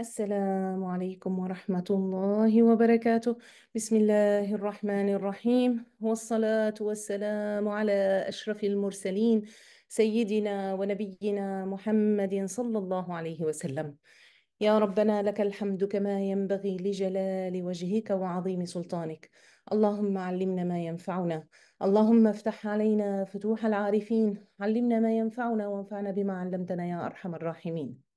السلام عليكم ورحمة الله وبركاته بسم الله الرحمن الرحيم والصلاة والسلام على أشرف المرسلين سيدنا ونبينا محمد صلى الله عليه وسلم يا ربنا لك الحمد كما ينبغي لجلال وجهك وعظيم سلطانك اللهم علمنا ما ينفعنا اللهم افتح علينا فتوح العارفين علمنا ما ينفعنا وانفعنا بما علمتنا يا أرحم الراحمين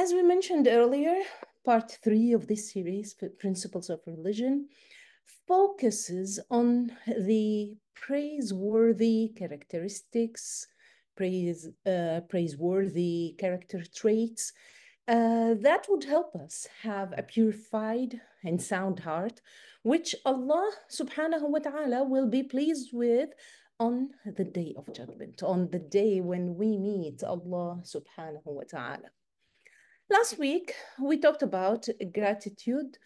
As we mentioned earlier, part three of this series, Principles of Religion, focuses on the praiseworthy characteristics, praise, uh, praiseworthy character traits uh, that would help us have a purified and sound heart, which Allah subhanahu wa ta'ala will be pleased with on the day of judgment, on the day when we meet Allah subhanahu wa ta'ala. Last week, we talked about gratitude.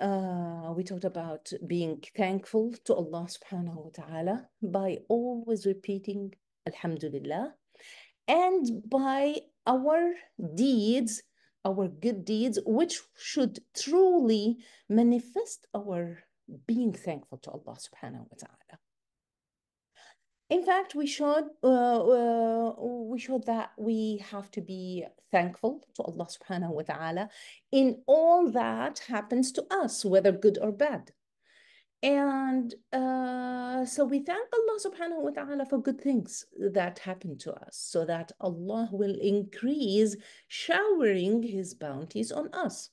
Uh, we talked about being thankful to Allah subhanahu wa ta'ala by always repeating Alhamdulillah and by our deeds, our good deeds, which should truly manifest our being thankful to Allah subhanahu wa ta'ala in fact, we showed uh, uh, we showed that we have to be thankful to Allah Subhanahu wa Taala in all that happens to us, whether good or bad. And uh, so we thank Allah subhanahu wa ta'ala for good things that happen to us so that Allah will increase showering his bounties on us.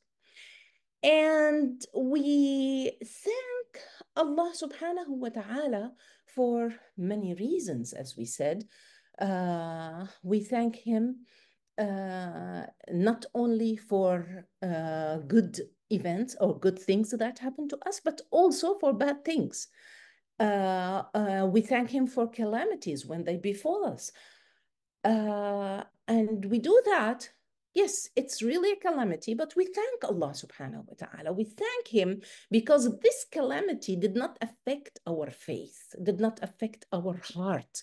And we thank Allah subhanahu wa ta'ala for many reasons, as we said. Uh, we thank him uh, not only for uh, good events or good things that happened to us, but also for bad things. Uh, uh, we thank him for calamities when they befall us. Uh, and we do that Yes, it's really a calamity, but we thank Allah subhanahu wa ta'ala. We thank Him because this calamity did not affect our faith, did not affect our heart,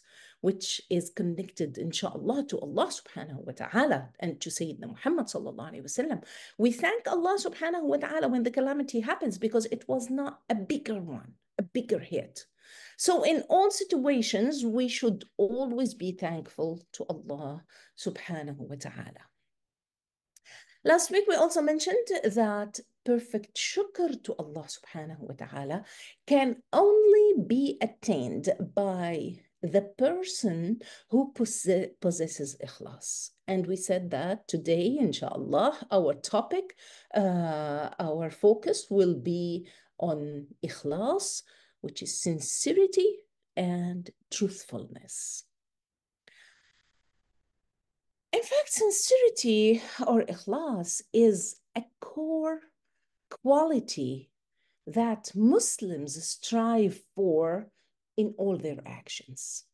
which is connected, inshallah, to Allah subhanahu wa ta'ala and to Sayyidina Muhammad sallallahu alayhi wasallam. We thank Allah subhanahu wa ta'ala when the calamity happens because it was not a bigger one, a bigger hit. So, in all situations, we should always be thankful to Allah subhanahu wa ta'ala. Last week, we also mentioned that perfect shukr to Allah subhanahu wa ta'ala can only be attained by the person who possesses ikhlas. And we said that today, inshallah, our topic, uh, our focus will be on ikhlas, which is sincerity and truthfulness. In fact, sincerity or ikhlas is a core quality that Muslims strive for in all their actions.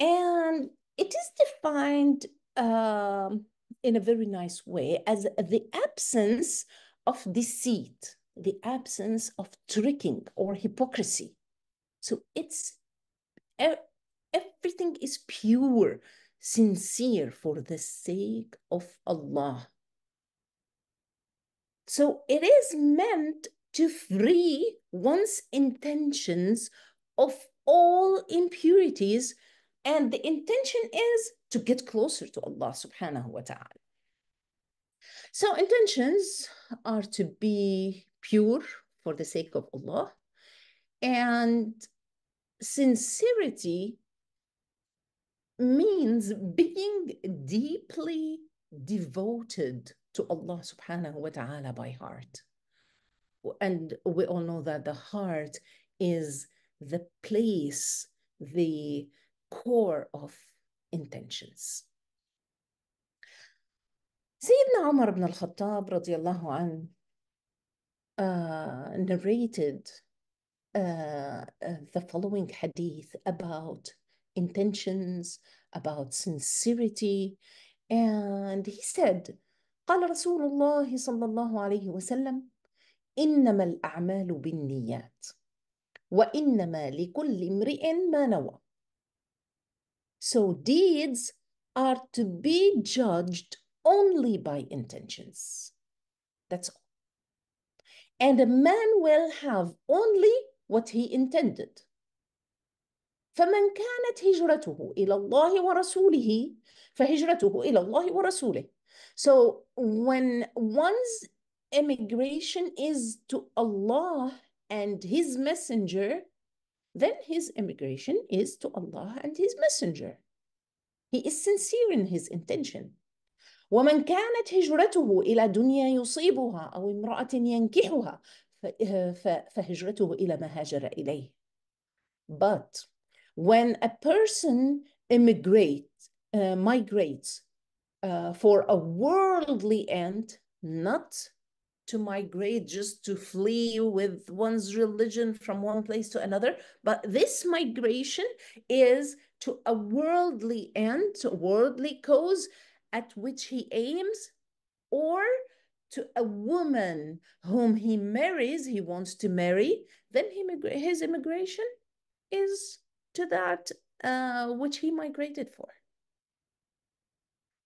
And it is defined um, in a very nice way as the absence of deceit, the absence of tricking or hypocrisy. So it's everything is pure, sincere for the sake of Allah. So it is meant to free one's intentions of all impurities. And the intention is to get closer to Allah subhanahu wa ta'ala. So intentions are to be pure for the sake of Allah. And sincerity means being deeply devoted to Allah subhanahu wa ta'ala by heart. And we all know that the heart is the place, the core of intentions. Sayyidina Umar ibn al-Khattab radiallahu an uh, narrated uh, uh, the following hadith about intentions about sincerity. And he said, قال رسول الله صلى الله عليه وسلم إنما الأعمال بالنيات وإنما لكل امرئ ما نوى So deeds are to be judged only by intentions. That's all. And a man will have only what he intended. فمن كانت هجرته إلى الله ورسوله فهجرته إلى الله ورسوله. So when one's immigration is to Allah and His Messenger, then his immigration is to Allah and His Messenger. He is sincere in his intention. ومن كانت هجرته إلى دنيا يصيبها أو امرأة ينكحها فهجرته إلى ما هاجر إليه. But When a person immigrates, uh, migrates uh, for a worldly end, not to migrate just to flee with one's religion from one place to another, but this migration is to a worldly end, a worldly cause at which he aims, or to a woman whom he marries, he wants to marry, then he, his immigration is to that uh, which he migrated for.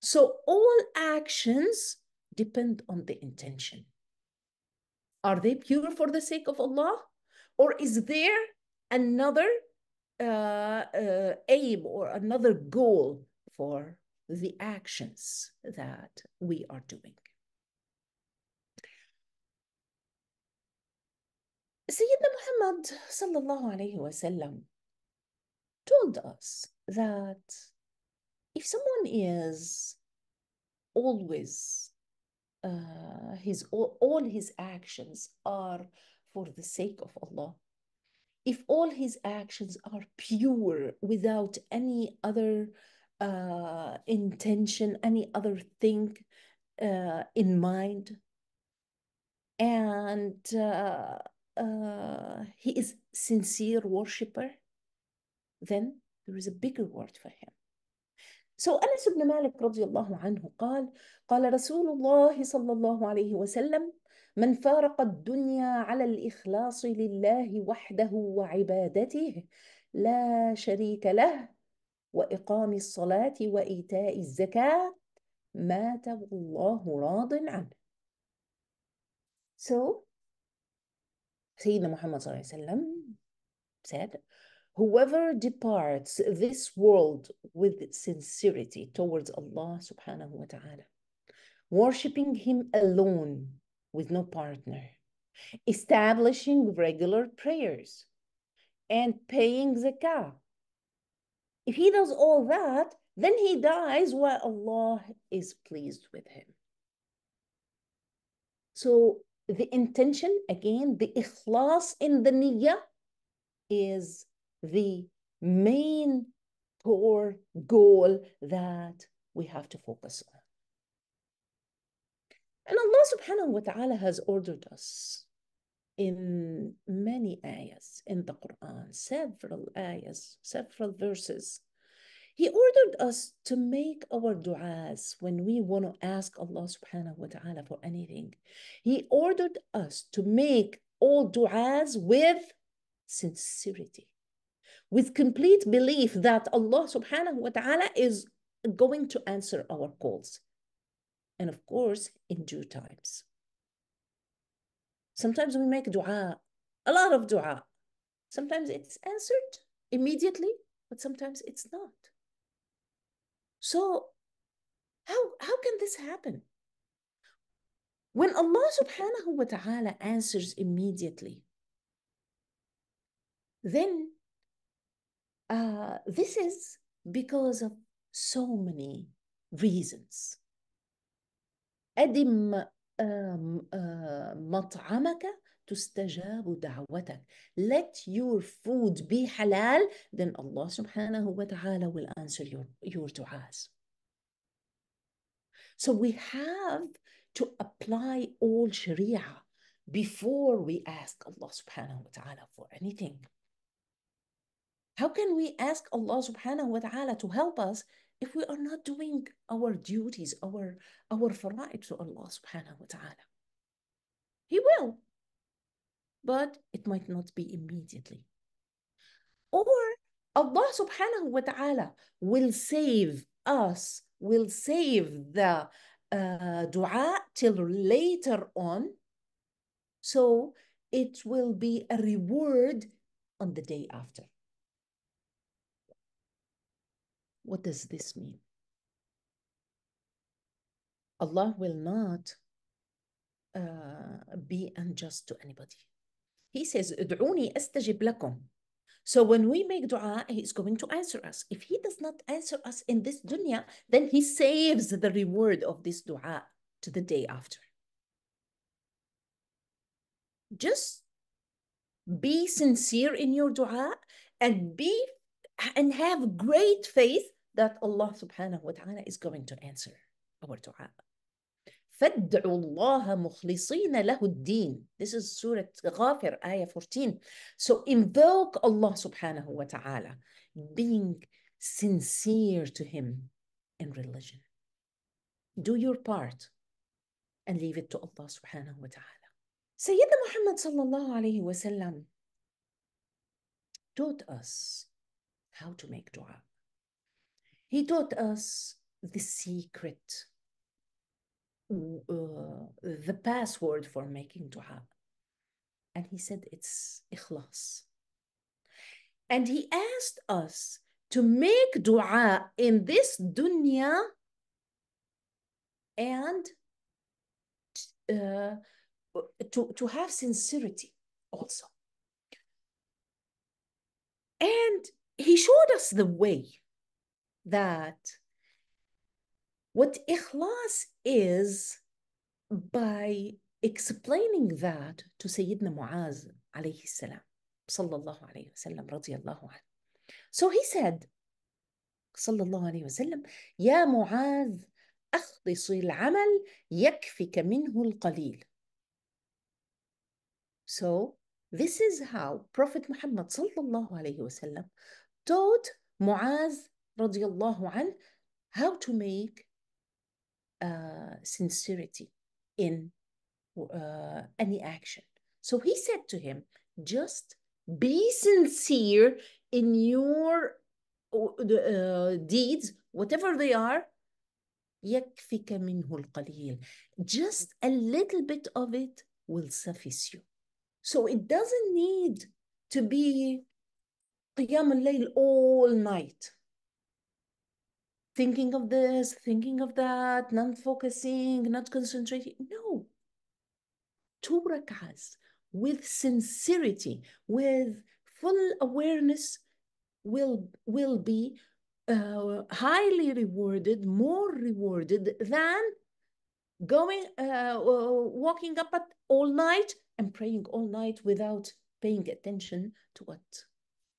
So all actions depend on the intention. Are they pure for the sake of Allah? Or is there another uh, uh, aim or another goal for the actions that we are doing? Sayyidina Muhammad sallallahu alayhi wa sallam told us that if someone is always uh, his all, all his actions are for the sake of Allah if all his actions are pure without any other uh, intention, any other thing uh, in mind, and uh, uh he is sincere worshipper, then there is a bigger word for him. So أنس بن مالك رضي الله عنه قال قال رسول الله صلى الله عليه وسلم من فارق الدنيا على الإخلاص لله وحده وعبادته لا شريك له وإقام الصلاة وإيتاء الزكاة مات والله راض عنه. So سيدنا محمد صلى الله عليه وسلم said Whoever departs this world with sincerity towards Allah subhanahu wa ta'ala, worshipping Him alone with no partner, establishing regular prayers, and paying zakah. If he does all that, then he dies where Allah is pleased with him. So the intention, again, the ikhlas in the niyyah is the main core goal that we have to focus on. And Allah subhanahu wa ta'ala has ordered us in many ayahs in the Quran, several ayahs, several verses. He ordered us to make our du'as when we want to ask Allah subhanahu wa ta'ala for anything. He ordered us to make all du'as with sincerity with complete belief that Allah subhanahu wa ta'ala is going to answer our calls. And of course, in due times. Sometimes we make dua, a lot of dua. Sometimes it's answered immediately, but sometimes it's not. So how, how can this happen? When Allah subhanahu wa ta'ala answers immediately, then uh, this is because of so many reasons. أدم مطعمك تستجاب دعوتك. Let your food be halal, then Allah subhanahu wa ta'ala will answer your, your du'as. So we have to apply all Sharia before we ask Allah subhanahu wa ta'ala for anything. How can we ask Allah subhanahu wa ta'ala to help us if we are not doing our duties, our, our fara'id to Allah subhanahu wa ta'ala? He will, but it might not be immediately. Or Allah subhanahu wa ta'ala will save us, will save the uh, dua till later on. So it will be a reward on the day after. What does this mean? Allah will not uh, be unjust to anybody. He says, "Ud'uni astajib lakum." So when we make dua, He is going to answer us. If He does not answer us in this dunya, then He saves the reward of this dua to the day after. Just be sincere in your dua and be and have great faith that Allah subhanahu wa ta'ala is going to answer our dua. فَادْعُوا اللَّهَ مُخْلِصِينَ لَهُ الدِّينِ This is Surah Ghafir, Ayah 14. So invoke Allah subhanahu wa ta'ala, being sincere to Him in religion. Do your part and leave it to Allah subhanahu wa ta'ala. Sayyidina Muhammad sallallahu alayhi wa sallam taught us how to make dua. He taught us the secret, uh, uh, the password for making dua. And he said it's ikhlas. And he asked us to make dua in this dunya and uh, to, to have sincerity also. And he showed us the way that what ikhlas is by explaining that to Sayyidina Muaz alayhi salam, sallallahu alayhi wasallam, radiyallahu So he said, sallallahu alayhi wasallam, يا معاذ أخلصي العمل يكفك منه القليل. So this is how Prophet Muhammad sallallahu alayhi wasallam taught Muaz radiallahu anh, how to make uh, sincerity in uh, any action. So he said to him, just be sincere in your uh, deeds, whatever they are. يكفك منه القليل. Just a little bit of it will suffice you. So it doesn't need to be قيام الليل all night thinking of this, thinking of that, not focusing, not concentrating. No. Two rak'ahs with sincerity, with full awareness will, will be uh, highly rewarded, more rewarded than going, uh, uh walking up at all night and praying all night without paying attention to what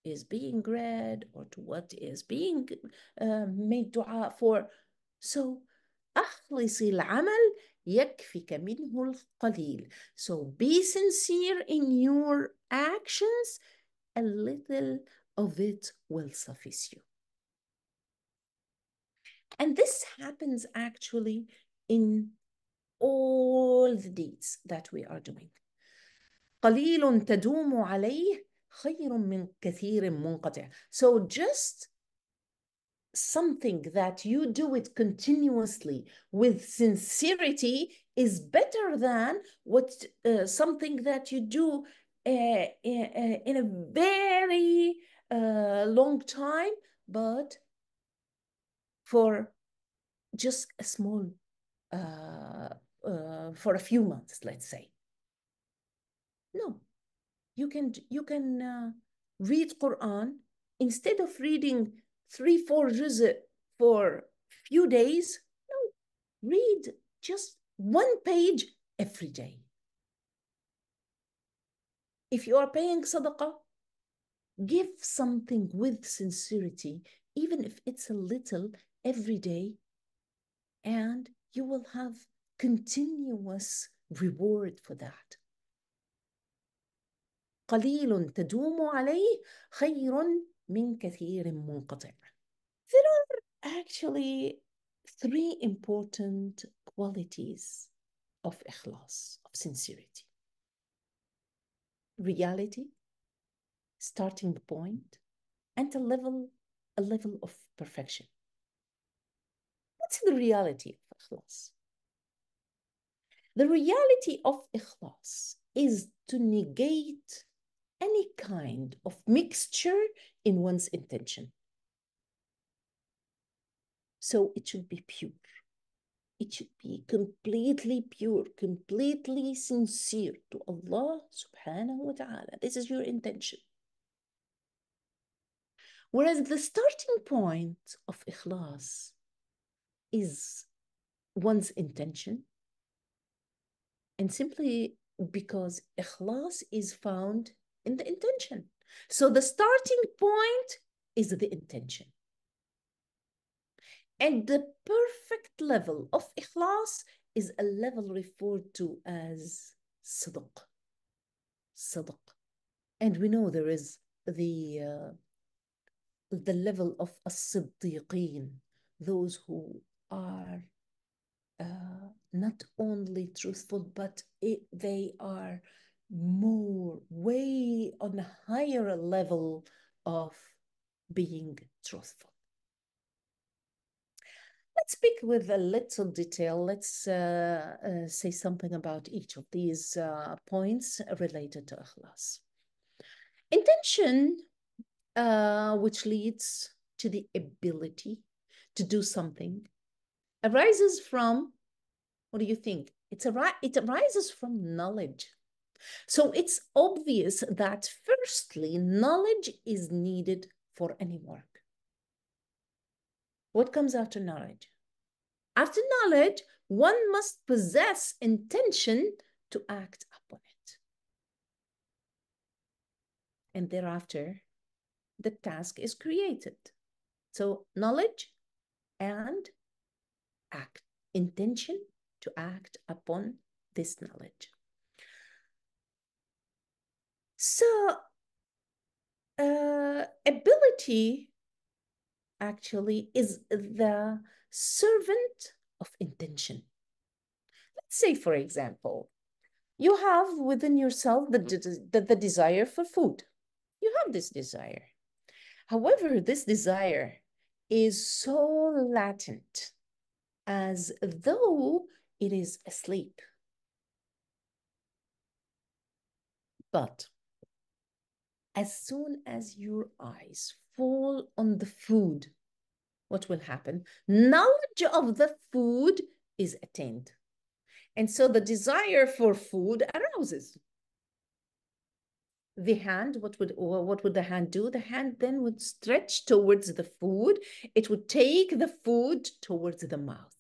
is being read or to what is being uh, made dua for. So العمل القليل. So be sincere in your actions. A little of it will suffice you. And this happens actually in all the deeds that we are doing. قليل تدوم عليه خير من كثير منقطع so just something that you do it continuously with sincerity is better than what uh, something that you do uh, uh, uh in a very uh, long time but for just a small for a few months let's say no you can you can uh, read Quran instead of reading three four juz for few days. No, read just one page every day. If you are paying sadaqah, give something with sincerity, even if it's a little every day, and you will have continuous reward for that. قليل تدوم عليه خير من كثير منقطع. There are actually three important qualities of ikhlas, of sincerity. Reality, starting point, and a level, a level of perfection. What's the reality of ikhlas? The reality of ikhlas is to negate any kind of mixture in one's intention. So it should be pure. It should be completely pure, completely sincere to Allah subhanahu wa ta'ala. This is your intention. Whereas the starting point of ikhlas is one's intention. And simply because ikhlas is found in the intention. So the starting point is the intention. And the perfect level of ikhlas is a level referred to as sadaq. Sadaq, And we know there is the uh, the level of as-siddiqeen, those who are uh, not only truthful, but it, they are more, way on a higher level of being truthful. Let's speak with a little detail. Let's uh, uh, say something about each of these uh, points related to ikhlas. Intention, uh, which leads to the ability to do something, arises from what do you think? It's a, it arises from knowledge so it's obvious that firstly, knowledge is needed for any work. What comes after knowledge? After knowledge, one must possess intention to act upon it. And thereafter, the task is created. So knowledge and act, intention to act upon this knowledge. So, uh, ability actually is the servant of intention. Let's say, for example, you have within yourself the, the, the desire for food. You have this desire. However, this desire is so latent as though it is asleep. But as soon as your eyes fall on the food, what will happen? Knowledge of the food is attained. And so the desire for food arouses. The hand, what would what would the hand do? The hand then would stretch towards the food. It would take the food towards the mouth.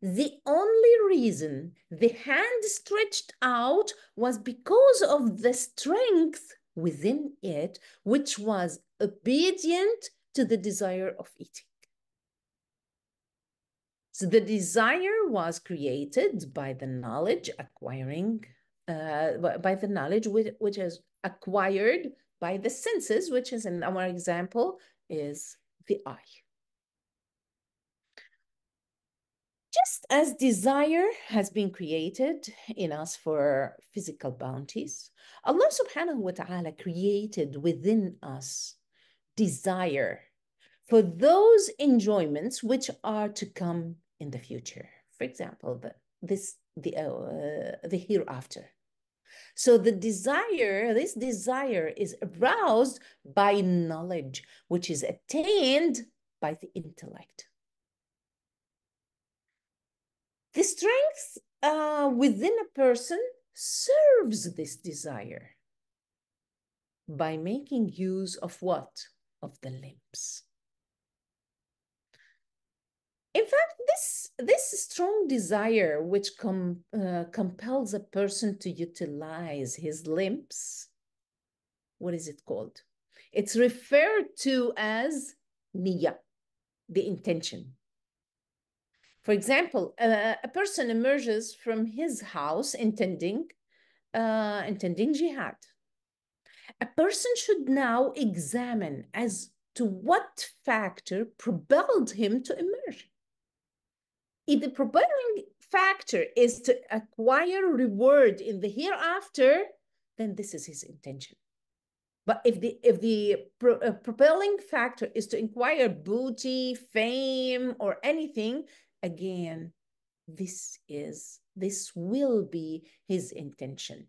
The only reason the hand stretched out was because of the strength within it, which was obedient to the desire of eating. So the desire was created by the knowledge acquiring, uh, by the knowledge which, which is acquired by the senses, which is in our example, is the eye. just as desire has been created in us for physical bounties, Allah subhanahu wa ta'ala created within us desire for those enjoyments which are to come in the future. For example, the, this the uh, the hereafter. So the desire, this desire is aroused by knowledge, which is attained by the intellect. The strength uh, within a person serves this desire by making use of what? Of the limbs. In fact, this, this strong desire which com, uh, compels a person to utilize his limbs, what is it called? It's referred to as niya, the intention. For example, uh, a person emerges from his house intending, uh, intending jihad. A person should now examine as to what factor propelled him to emerge. If the propelling factor is to acquire reward in the hereafter, then this is his intention. But if the if the pro, uh, propelling factor is to acquire booty, fame, or anything, again, this is, this will be his intention.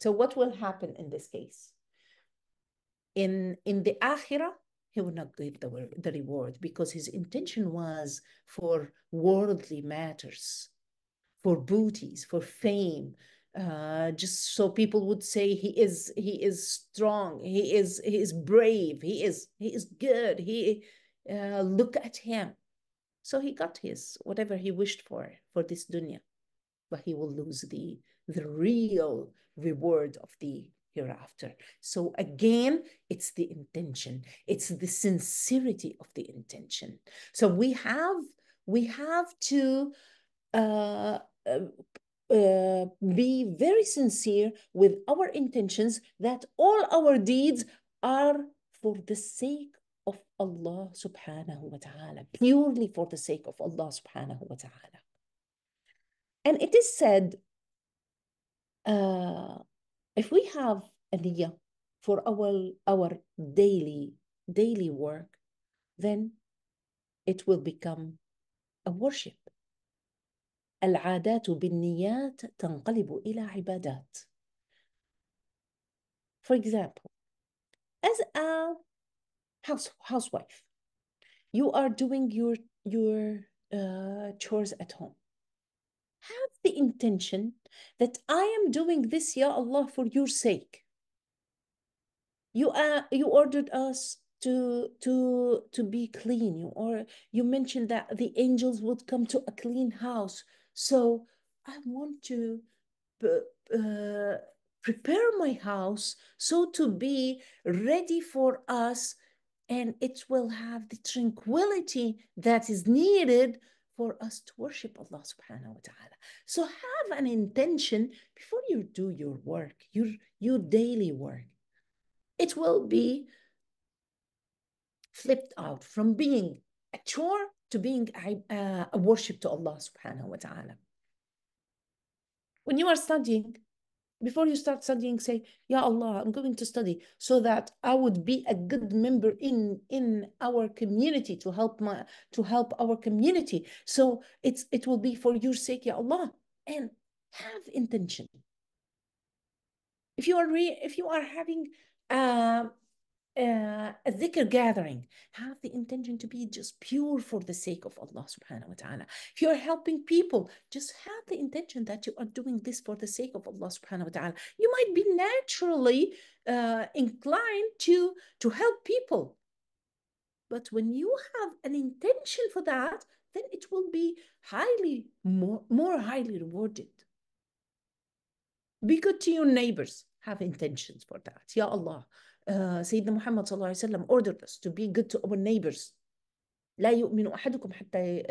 So what will happen in this case? In, in the Akhirah, he will not get the, the reward because his intention was for worldly matters, for booties, for fame, uh, just so people would say he is he is strong he is he is brave he is he is good he uh, look at him so he got his, whatever he wished for, for this dunya. But he will lose the, the real reward of the hereafter. So again, it's the intention. It's the sincerity of the intention. So we have, we have to uh, uh, uh be very sincere with our intentions that all our deeds are for the sake of Allah subhanahu wa ta'ala, purely for the sake of Allah subhanahu wa ta'ala. And it is said, uh, if we have a niyyah for our, our daily, daily work, then it will become a worship. العادات بالنيات تنقلب إلى عبادات. For example, as a house housewife. You are doing your your uh, chores at home. Have the intention that I am doing this, Ya Allah, for your sake. You uh, you ordered us to to to be clean. You or you mentioned that the angels would come to a clean house. So I want to uh, prepare my house so to be ready for us and it will have the tranquility that is needed for us to worship Allah subhanahu wa ta'ala. So have an intention before you do your work, your, your daily work. It will be flipped out from being a chore to being a, a worship to Allah subhanahu wa ta'ala. When you are studying, before you start studying say yeah allah i'm going to study so that i would be a good member in in our community to help my to help our community so it's it will be for your sake ya allah and have intention if you are re if you are having uh, uh, a dhikr gathering, have the intention to be just pure for the sake of Allah subhanahu wa ta'ala. If you are helping people, just have the intention that you are doing this for the sake of Allah subhanahu wa ta'ala. You might be naturally uh, inclined to, to help people. But when you have an intention for that, then it will be highly, more, more highly rewarded. Be good to your neighbors. Have intentions for that. Ya Allah uh, Sayyidina Muhammad sallallahu alaihi wasallam ordered us to be good to our neighbors لا يؤمن أحدكم حتى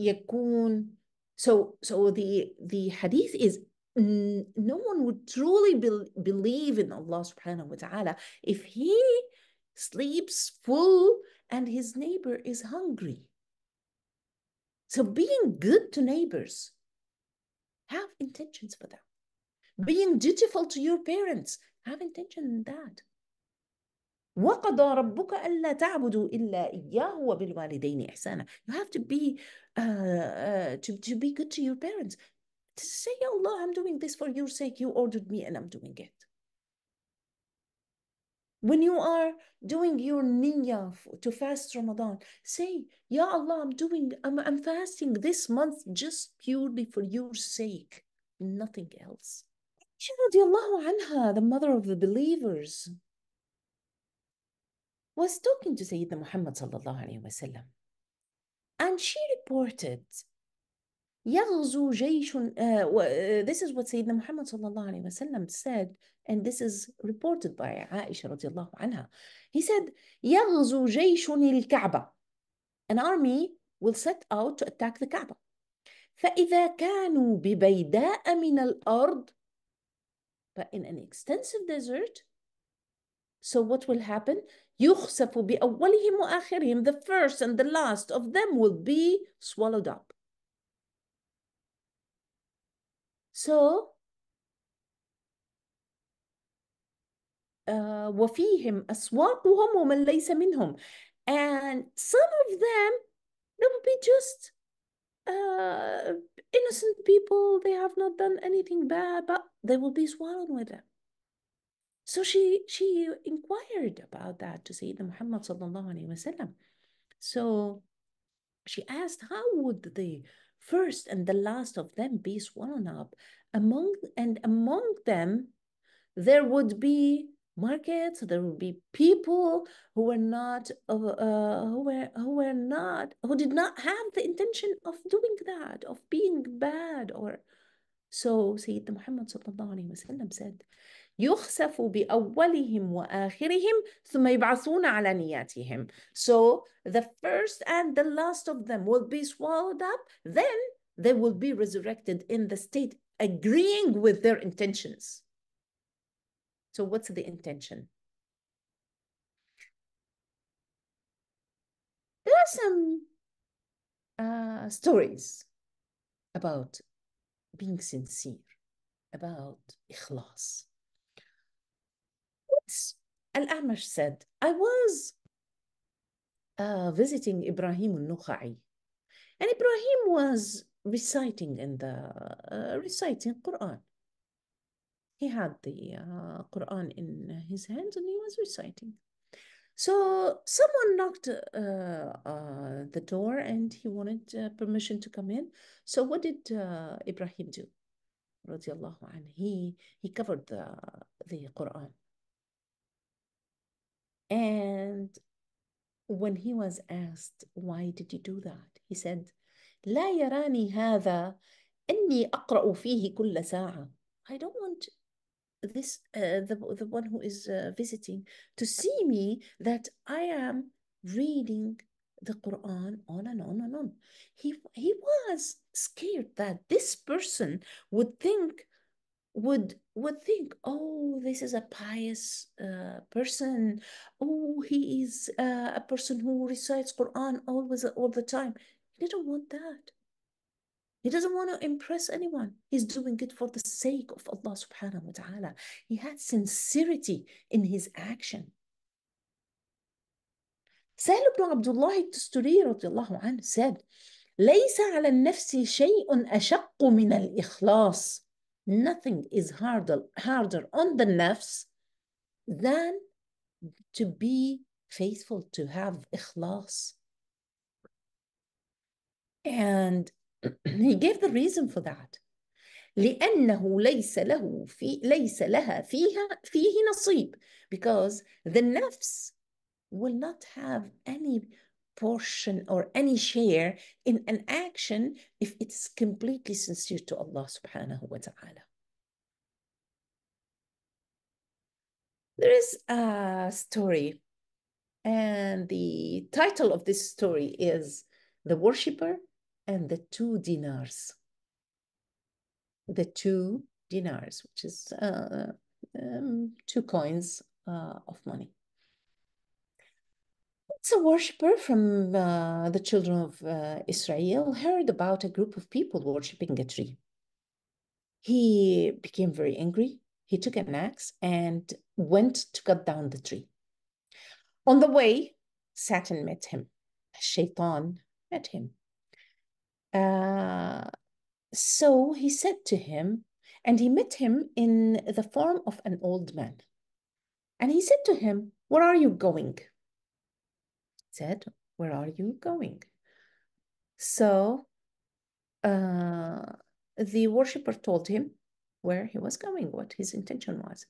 يكون so so the the hadith is no one would truly be, believe in Allah subhanahu wa ta'ala if he sleeps full and his neighbor is hungry so being good to neighbors have intentions for them being dutiful to your parents have intention in that وقضى ربك ألا تعبدوا إلا إياه وبالوالدين إحسانا you have to be uh, uh, to, to be good to your parents to say Allah I'm doing this for your sake you ordered me and I'm doing it when you are doing your niyyah to fast Ramadan say ya Allah I'm doing I'm, I'm fasting this month just purely for your sake nothing else she عنها, the mother of the believers, was talking to Sayyidina Muhammad sallallahu alayhi wasallam. And she reported, يغزو جيش, uh, uh, this is what Sayyidina Muhammad sallallahu alayhi wasallam said, and this is reported by Aisha radiallahu anha. He said, يغزو جيش الكعبة. An army will set out to attack the Kaaba. فإذا كانوا ببيداء من الأرض but in an extensive desert, so what will happen? will be بِأَوَّلِهِمْ وَآخِرِهِمْ The first and the last of them will be swallowed up. So, uh, وَفِيهِمْ أَسْوَاقُهُمْ وَمَنْ لَيْسَ مِنْهُمْ And some of them, they will be just uh, innocent people. They have not done anything bad, but they will be swallowed with them. So she she inquired about that to Sayyidina Muhammad sallallahu alaihi wasallam. So she asked, how would the first and the last of them be swallowed up? Among and among them, there would be markets, there would be people who were not uh, uh who were who were not who did not have the intention of doing that, of being bad or so Sayyidina Muhammad sallallahu alayhi wasallam said, يخسف بأولهم وآخرهم ثم يبعثون على نياتهم. So the first and the last of them will be swallowed up, then they will be resurrected in the state agreeing with their intentions. So what's the intention? There are some uh, stories about being sincere, about ikhlas. Al-Amash said, I was uh, visiting Ibrahim al-Nukhai, and Ibrahim was reciting in the uh, reciting Quran. He had the uh, Quran in his hands and he was reciting. So someone knocked uh, uh, the door and he wanted uh, permission to come in. So what did uh, Ibrahim do? Radiallahu He, he covered the, the Quran. And when he was asked, why did you do that? He said, لا يراني هذا أني أقرأ فيه كل ساعة. I don't want this uh, the the one who is uh, visiting to see me that I am reading the Quran on and on and on. He he was scared that this person would think would would think oh this is a pious uh, person oh he is uh, a person who recites quran always all the time he didn't want that he doesn't want to impress anyone. He's doing it for the sake of Allah subhanahu wa ta'ala. He had sincerity in his action. Sahl ibn Abdullah al-Tusturi radiallahu said, ليس على النفس شيء أشق من الإخلاص. Nothing is harder, harder on the nafs than to be faithful, to have ikhlas. And he gave the reason for that لأنه ليس له في ليس لها فيها فيه نصيب because the nafs will not have any portion or any share in an action if it's completely sincere to Allah subhanahu wa ta'ala. There is a story, and the title of this story is The Worshipper and the two dinars. The two dinars, which is uh, um, two coins uh, of money. It's a worshiper from uh, the children of uh, Israel heard about a group of people worshipping a tree. He became very angry. He took an axe and went to cut down the tree. On the way, Satan met him. Shaitan met him uh, so he said to him, and he met him in the form of an old man. And he said to him, Where are you going? He said, Where are you going? So uh, the worshipper told him where he was going, what his intention was.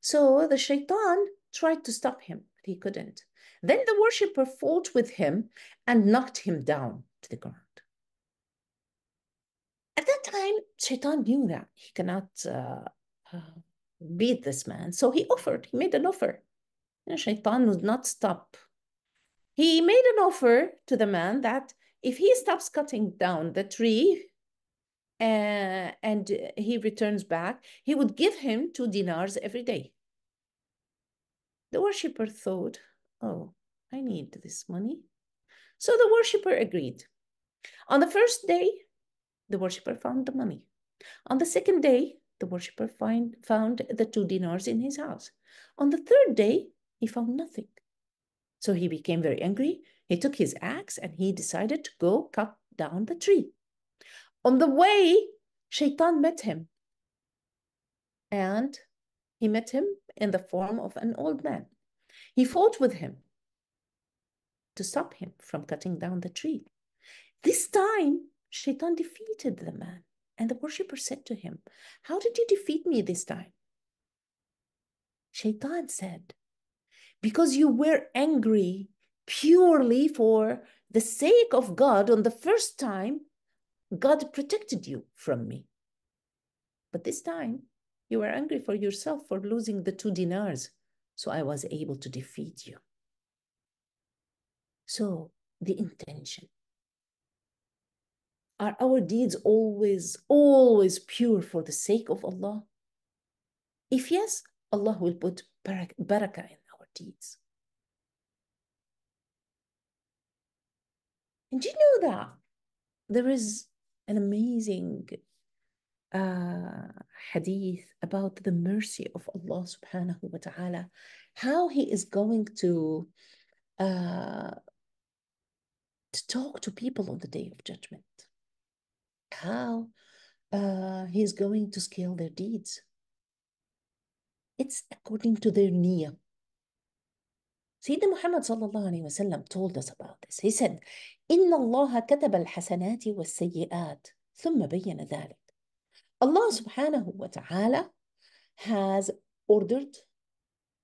So the shaitan tried to stop him, but he couldn't. Then the worshipper fought with him and knocked him down to the ground. At that time, Shaitan knew that he cannot uh, uh, beat this man. So he offered, he made an offer. And Shaitan would not stop. He made an offer to the man that if he stops cutting down the tree uh, and he returns back, he would give him two dinars every day. The worshipper thought, oh, I need this money. So the worshipper agreed. On the first day, the worshipper found the mummy. On the second day, the worshipper find, found the two dinars in his house. On the third day, he found nothing. So he became very angry. He took his axe and he decided to go cut down the tree. On the way, Shaitan met him. And he met him in the form of an old man. He fought with him to stop him from cutting down the tree. This time, Shaitan defeated the man. And the worshipper said to him, How did you defeat me this time? Shaitan said, Because you were angry purely for the sake of God on the first time, God protected you from me. But this time, you were angry for yourself for losing the two dinars, so I was able to defeat you. So, the intention are our deeds always, always pure for the sake of Allah? If yes, Allah will put barakah in our deeds. And you know that there is an amazing uh, hadith about the mercy of Allah subhanahu wa ta'ala, how He is going to uh, to talk to people on the day of judgment how uh, he's going to scale their deeds. It's according to their niyyah. Sayyidina Muhammad sallallahu told us about this. He said, إِنَّ اللَّهَ كَتَبَ wa وَالسَّيِّئَاتِ thumma بَيَّنَ ذَلِكَ Allah subhanahu wa ta'ala has ordered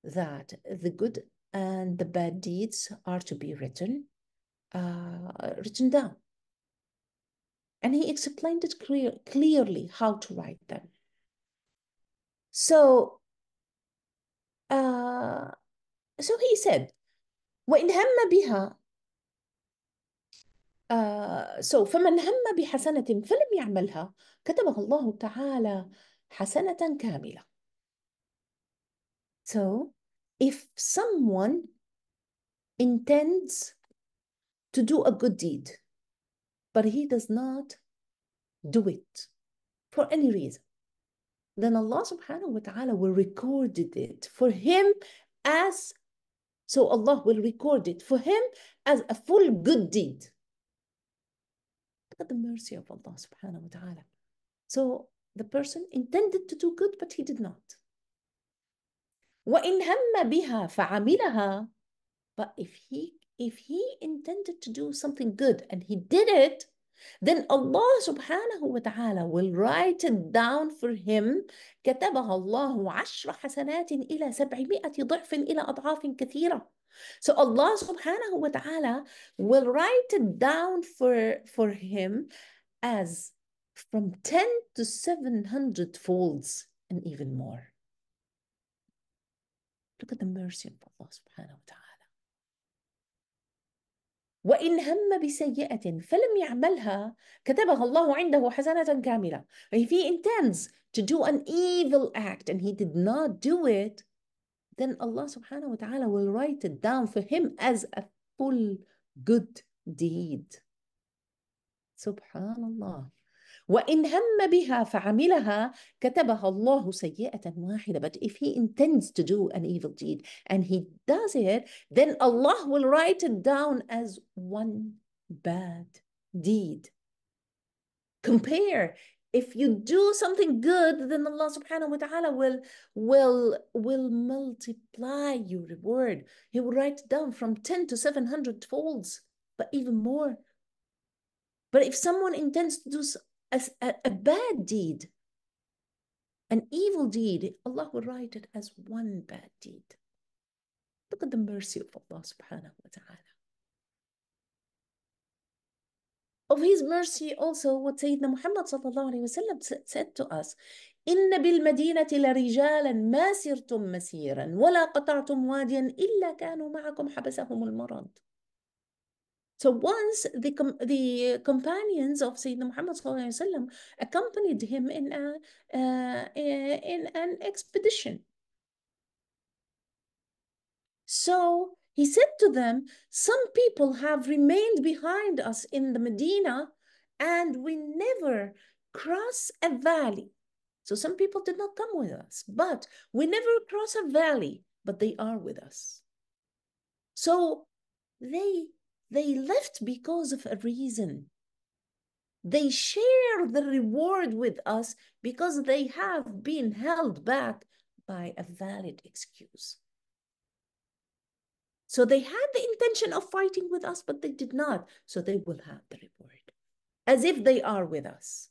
that the good and the bad deeds are to be written, uh, written down. And he explained it clear, clearly how to write them. So, uh, so he said, وإن هم بها uh, so فمن هم بحسنة فلم يعملها كتبه الله تعالى حسنة كاملة so if someone intends to do a good deed but he does not do it for any reason, then Allah subhanahu wa ta'ala will record it for him as, so Allah will record it for him as a full good deed. Look at the mercy of Allah subhanahu wa ta'ala. So the person intended to do good, but he did not. وَإِنْ هَمَّ بِهَا فَعَمِلَهَا But if he if he intended to do something good and he did it, then Allah subhanahu wa ta'ala will write it down for him كتبها الله عشر حسنات إلى سبعمائة ضعف إلى أضعاف كثيرة So Allah subhanahu wa ta'ala will write it down for, for him as from 10 to 700 folds and even more. Look at the mercy of Allah subhanahu wa ta'ala. وإن هم بسيئة فلم يعملها كتبها الله عنده حسنة كاملة if he intends to do an evil act and he did not do it then Allah subhanahu wa ta'ala will write it down for him as a full good deed subhanallah وإن هم بها فعملها كتبها الله سيئة واحدة but if he intends to do an evil deed and he does it then Allah will write it down as one bad deed compare if you do something good then allah subhanahu wa ta'ala will will will multiply your reward he will write down from 10 to 700 folds but even more but if someone intends to do as a, a bad deed, an evil deed, Allah will write it as one bad deed. Look at the mercy of Allah subhanahu wa ta'ala. Of his mercy also what Sayyidina Muhammad sallallahu alayhi wa sallam said to us, إن بالمدينة لرجالا ما سرتم مسيرا ولا قطعتم واديا إلا كانوا معكم حبسهم المرض so once the, com the companions of Sayyidina Muhammad وسلم, accompanied him in, a, uh, in an expedition. So he said to them, Some people have remained behind us in the Medina and we never cross a valley. So some people did not come with us, but we never cross a valley, but they are with us. So they they left because of a reason. They share the reward with us because they have been held back by a valid excuse. So they had the intention of fighting with us, but they did not. So they will have the reward as if they are with us.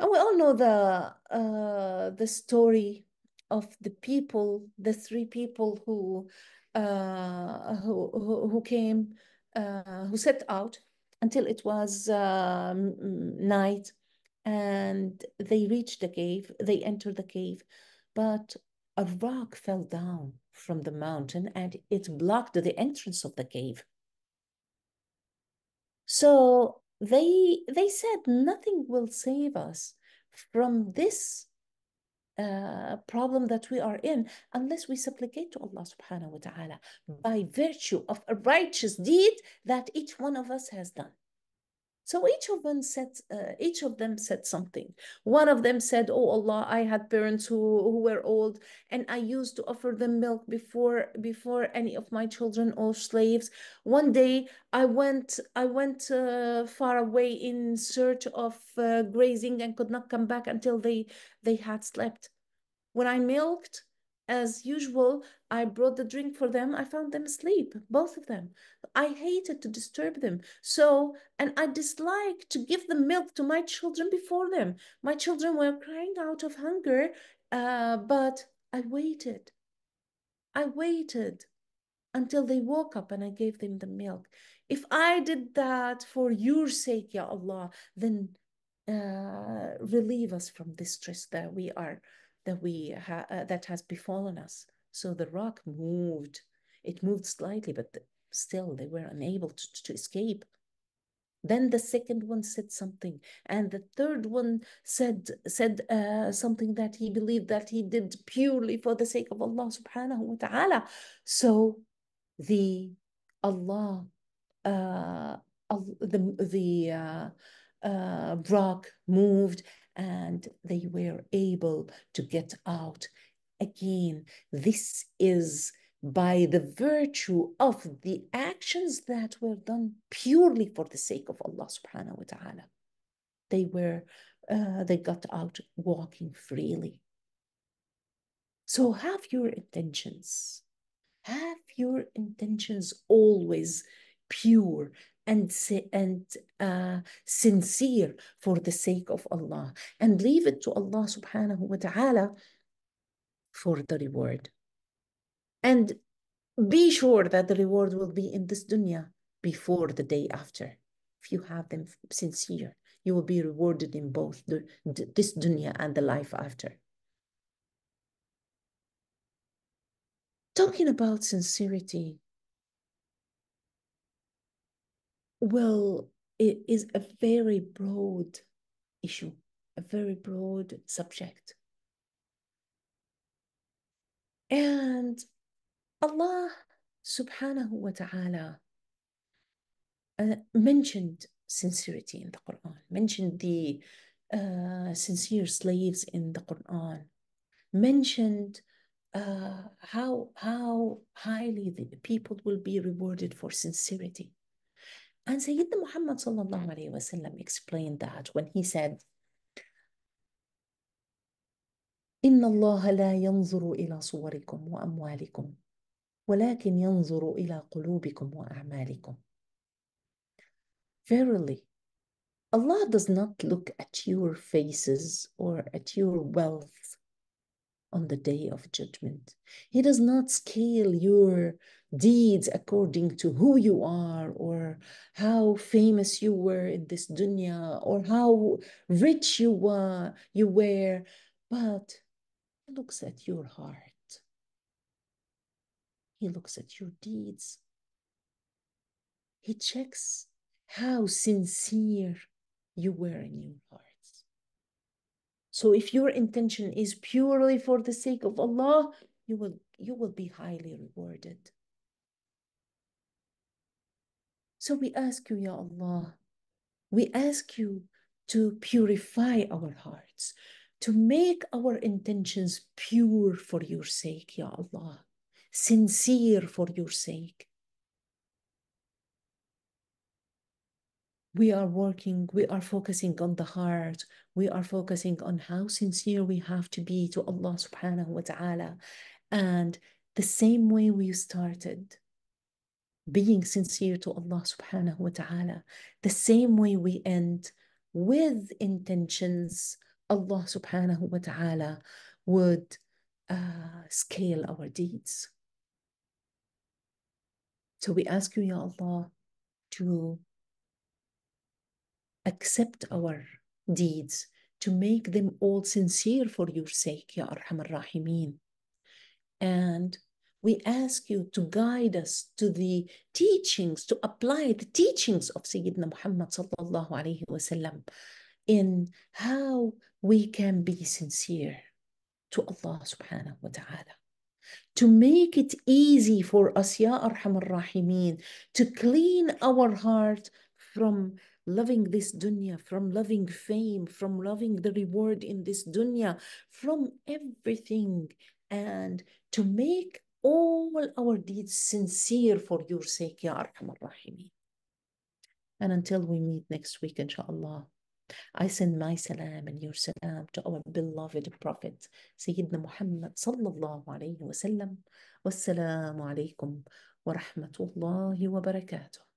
And we all know the, uh, the story of the people, the three people who uh, who, who, came, uh, who set out until it was um, night and they reached the cave, they entered the cave, but a rock fell down from the mountain and it blocked the entrance of the cave. So they they said nothing will save us from this uh, problem that we are in unless we supplicate to Allah subhanahu wa ta'ala hmm. by virtue of a righteous deed that each one of us has done. So each of them said, uh, each of them said something. One of them said, "Oh Allah, I had parents who, who were old, and I used to offer them milk before before any of my children or slaves. One day, I went I went uh, far away in search of uh, grazing and could not come back until they they had slept. When I milked, as usual, I brought the drink for them. I found them asleep, both of them. I hated to disturb them. So, and I disliked to give the milk to my children before them. My children were crying out of hunger, uh, but I waited. I waited until they woke up and I gave them the milk. If I did that for your sake, Ya Allah, then uh, relieve us from distress stress that we are, that we ha- uh, that has befallen us. So the rock moved. It moved slightly, but Still, they were unable to, to escape. Then the second one said something, and the third one said said uh, something that he believed that he did purely for the sake of Allah Subhanahu wa Taala. So the Allah, uh, the the uh, uh, rock moved, and they were able to get out again. This is by the virtue of the actions that were done purely for the sake of Allah subhanahu wa ta'ala. They were, uh, they got out walking freely. So have your intentions. Have your intentions always pure and, and uh, sincere for the sake of Allah and leave it to Allah subhanahu wa ta'ala for the reward and be sure that the reward will be in this dunya before the day after. If you have them sincere, you will be rewarded in both the, this dunya and the life after. Talking about sincerity, well, it is a very broad issue, a very broad subject. And Allah subhanahu wa ta'ala uh, mentioned sincerity in the Quran, mentioned the uh, sincere slaves in the Quran, mentioned uh, how how highly the people will be rewarded for sincerity. And Sayyidina Muhammad sallallahu alayhi wasallam explained that when he said, إن الله لا ينظر إلى صوركم وأموالكم ولكن ينظر إلى قلوبكم وأعمالكم. Verily, Allah does not look at your faces or at your wealth on the day of judgment. He does not scale your deeds according to who you are or how famous you were in this dunya or how rich you were, you were, but he looks at your heart. He looks at your deeds. He checks how sincere you were in your heart. So if your intention is purely for the sake of Allah, you will you will be highly rewarded. So we ask you, Ya Allah, we ask you to purify our hearts, to make our intentions pure for your sake, Ya Allah sincere for your sake. We are working, we are focusing on the heart, we are focusing on how sincere we have to be to Allah subhanahu wa ta'ala. And the same way we started, being sincere to Allah subhanahu wa ta'ala, the same way we end with intentions, Allah subhanahu wa ta'ala would uh, scale our deeds. So we ask you, Ya Allah, to accept our deeds, to make them all sincere for your sake, Ya Arhamar And we ask you to guide us to the teachings, to apply the teachings of Sayyidina Muhammad sallallahu alayhi wasallam in how we can be sincere to Allah subhanahu wa ta'ala to make it easy for us, Ya Arhamar Rahimin, to clean our heart from loving this dunya, from loving fame, from loving the reward in this dunya, from everything, and to make all our deeds sincere for your sake, Ya Arhamar Rahimin. And until we meet next week, inshallah. I send my salam and your salam to our beloved Prophet سيدنا محمد صلى الله عليه وسلم والسلام عليكم ورحمة الله وبركاته